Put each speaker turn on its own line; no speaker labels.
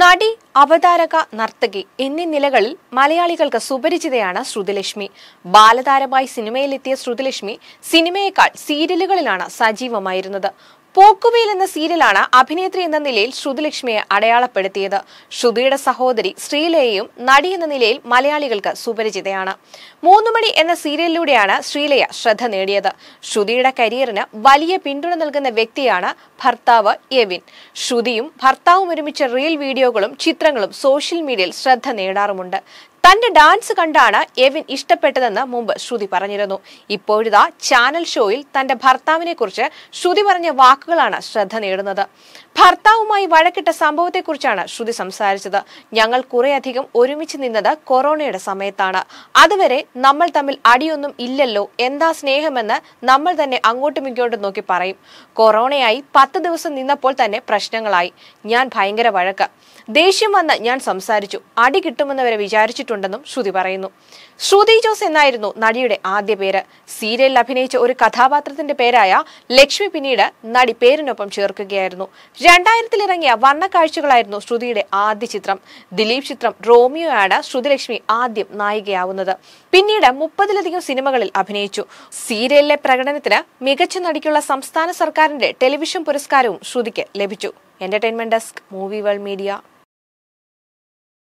നടി അവതാരക നർത്തകി എന്നീ നിലകളിൽ മലയാളികൾക്ക് സുപരിചിതയാണ് ശ്രുതിലക്ഷ്മി ബാലതാരമായി സിനിമയിലെത്തിയ ശ്രുതിലക്ഷ്മി സിനിമയേക്കാൾ സീരിയലുകളിലാണ് സജീവമായിരുന്നത് പോക്കുവയിൽ എന്ന സീരിയലാണ് അഭിനേത്രി എന്ന നിലയിൽ ശ്രുതിലക്ഷ്മിയെ അടയാളപ്പെടുത്തിയത് ശ്രുതിയുടെ സഹോദരി ശ്രീലയെയും നടി എന്ന നിലയിൽ മലയാളികൾക്ക് സുപരിചിതയാണ് മൂന്നുമണി എന്ന സീരിയലിലൂടെയാണ് ശ്രീലയ ശ്രദ്ധ നേടിയത് ശ്രുതിയുടെ കരിയറിന് വലിയ പിന്തുണ നൽകുന്ന വ്യക്തിയാണ് ഭർത്താവ് എവിൻ ശ്രുതിയും ഭർത്താവും ഒരുമിച്ച റീൽ വീഡിയോകളും ചിത്രങ്ങളും സോഷ്യൽ മീഡിയയിൽ ശ്രദ്ധ നേടാറുമുണ്ട് തന്റെ ഡാൻസ് കണ്ടാണ് എവിൻ ഇഷ്ടപ്പെട്ടതെന്ന് മുമ്പ് ശ്രുതി പറഞ്ഞിരുന്നു ഇപ്പോഴിതാ ചാനൽ ഷോയിൽ തന്റെ ഭർത്താവിനെ കുറിച്ച് ശ്രുതി പറഞ്ഞ വാക്കുകളാണ് ശ്രദ്ധ നേടുന്നത് ഭർത്താവുമായി വഴക്കിട്ട സംഭവത്തെക്കുറിച്ചാണ് ശ്രുതി സംസാരിച്ചത് ഞങ്ങൾ കുറേയധികം ഒരുമിച്ച് നിന്നത് കൊറോണയുടെ സമയത്താണ് അതുവരെ നമ്മൾ തമ്മിൽ അടിയൊന്നും ഇല്ലല്ലോ എന്താ സ്നേഹമെന്ന് നമ്മൾ തന്നെ അങ്ങോട്ടും ഇങ്ങോട്ടും നോക്കി പറയും കൊറോണയായി പത്ത് ദിവസം നിന്നപ്പോൾ തന്നെ പ്രശ്നങ്ങളായി ഞാൻ ഭയങ്കര വഴക്ക് ദേഷ്യം വന്ന് ഞാൻ സംസാരിച്ചു അടി കിട്ടുമെന്ന് വരെ വിചാരിച്ചിട്ടുണ്ട് നൽകിയിട്ടുണ്ടെന്നും ശ്രുതി പറയുന്നു ശ്രുതി ജോസ് എന്നായിരുന്നു നടിയുടെ ആദ്യ പേര് സീരിയലിൽ അഭിനയിച്ച ഒരു കഥാപാത്രത്തിന്റെ പേരായ ലക്ഷ്മി പിന്നീട് നടി പേരിനൊപ്പം ചേർക്കുകയായിരുന്നു രണ്ടായിരത്തിലിറങ്ങിയ വർണ്ണക്കാഴ്ചകളായിരുന്നു ശ്രുതിയുടെ ആദ്യ ചിത്രം ദിലീപ് ചിത്രം റോമിയോ ആണ് ശ്രുതിലക്ഷ്മി ആദ്യം നായികയാവുന്നത് പിന്നീട് മുപ്പതിലധികം സിനിമകളിൽ അഭിനയിച്ചു സീരിയലിലെ പ്രകടനത്തിന് മികച്ച നടിക്കുള്ള സംസ്ഥാന സർക്കാരിന്റെ ടെലിവിഷൻ പുരസ്കാരവും ശ്രുതിക്ക് ലഭിച്ചു entertainment desk movie world media